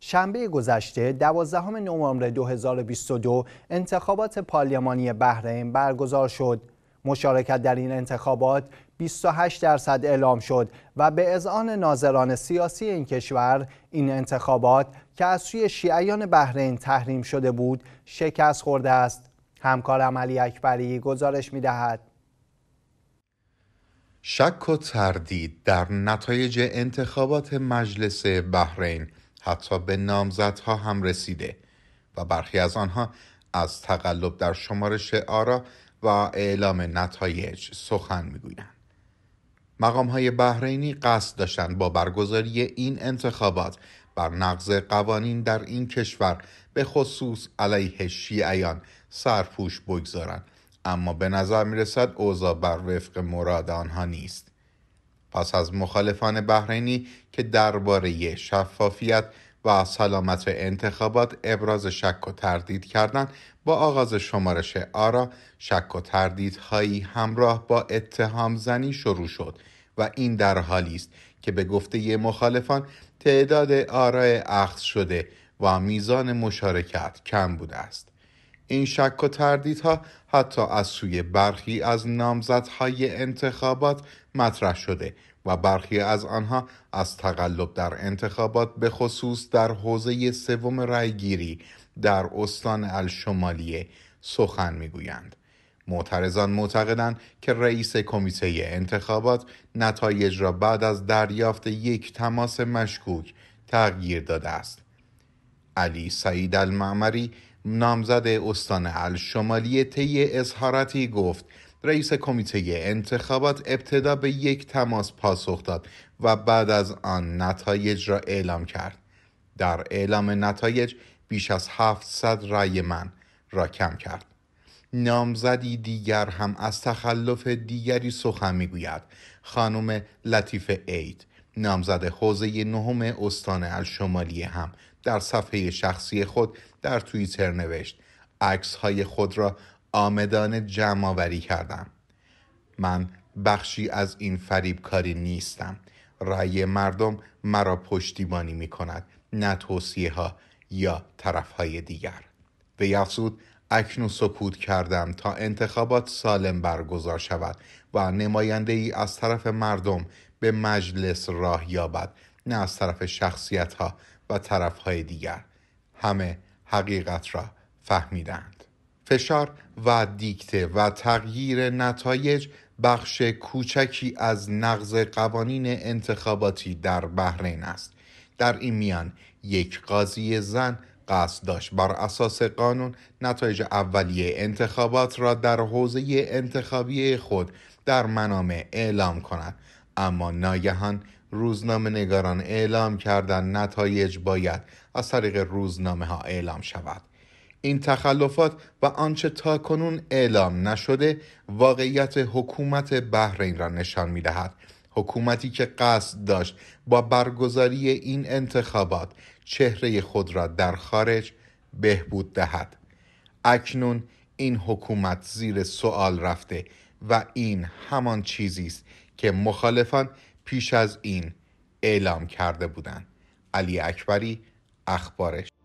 شنبه گذشته 12 نوامبر 2022 انتخابات پارلمانی بحرین برگزار شد. مشارکت در این انتخابات 28 درصد اعلام شد و به اذعان ناظران سیاسی این کشور این انتخابات که از سوی شیعیان بحرین تحریم شده بود شکست خورده است. همکارم علی اکبری گزارش می دهد. شک و تردید در نتایج انتخابات مجلس بحرین حتی به نامزدها هم رسیده و برخی از آنها از تقلب در شمارش آرا و اعلام نتایج سخن میگویند مقام های بحرینی قصد داشتند با برگزاری این انتخابات بر نقض قوانین در این کشور به خصوص علیه شیعیان سرپوش بگذارند اما به نظر می رسد اوضاع بر وفق مراد آنها نیست پس از مخالفان بحرینی که درباره شفافیت و سلامت انتخابات ابراز شک و تردید کردند با آغاز شمارش آرا شک و تردیدهایی همراه با اتهام زنی شروع شد و این در حالی است که به گفته مخالفان تعداد آرای اخذ شده و میزان مشارکت کم بوده است این شک و تردیدها حتی از سوی برخی از نامزدهای انتخابات مطرح شده و برخی از آنها از تقلب در انتخابات به خصوص در حوزه سوم رایگیری در استان الشمالیه سخن میگویند معترضان معتقدند که رئیس کمیته انتخابات نتایج را بعد از دریافت یک تماس مشکوک تغییر داده است علی سعید المعمری نامزد استان الشمالی طی اظهاراتی گفت رئیس کمیته انتخابات ابتدا به یک تماس پاسخ داد و بعد از آن نتایج را اعلام کرد در اعلام نتایج بیش از 700 رأی من را کم کرد نامزدی دیگر هم از تخلف دیگری سخن میگوید خانم لطیف عید نامزد حوزه نهم استان الشمالی هم در صفحه شخصی خود در توییتر نوشت عکس های خود را آمدان جمع آوری کردم من بخشی از این فریبکاری نیستم رأی مردم مرا پشتیبانی می کند نه توصیه ها یا طرف های دیگر به افزود اکنون سکوت کردم تا انتخابات سالم برگزار شود و نماینده ای از طرف مردم به مجلس راه یابد نه از طرف شخصیت ها و طرفهای دیگر همه حقیقت را فهمیدند فشار و دیکته و تغییر نتایج بخش کوچکی از نقض قوانین انتخاباتی در بحرین است در این میان یک قاضی زن قصد داشت بر اساس قانون نتایج اولیه انتخابات را در حوزه انتخابی خود در منامه اعلام کند اما ناگهان روزنامه نگاران اعلام کردن نتایج باید از طریق روزنامه ها اعلام شود این تخلفات و آنچه تا کنون اعلام نشده واقعیت حکومت بحرین را نشان می دهد. حکومتی که قصد داشت با برگزاری این انتخابات چهره خود را در خارج بهبود دهد اکنون این حکومت زیر سوال رفته و این همان چیزی است که مخالفان پیش از این اعلام کرده بودند. علی اکبری اخبارش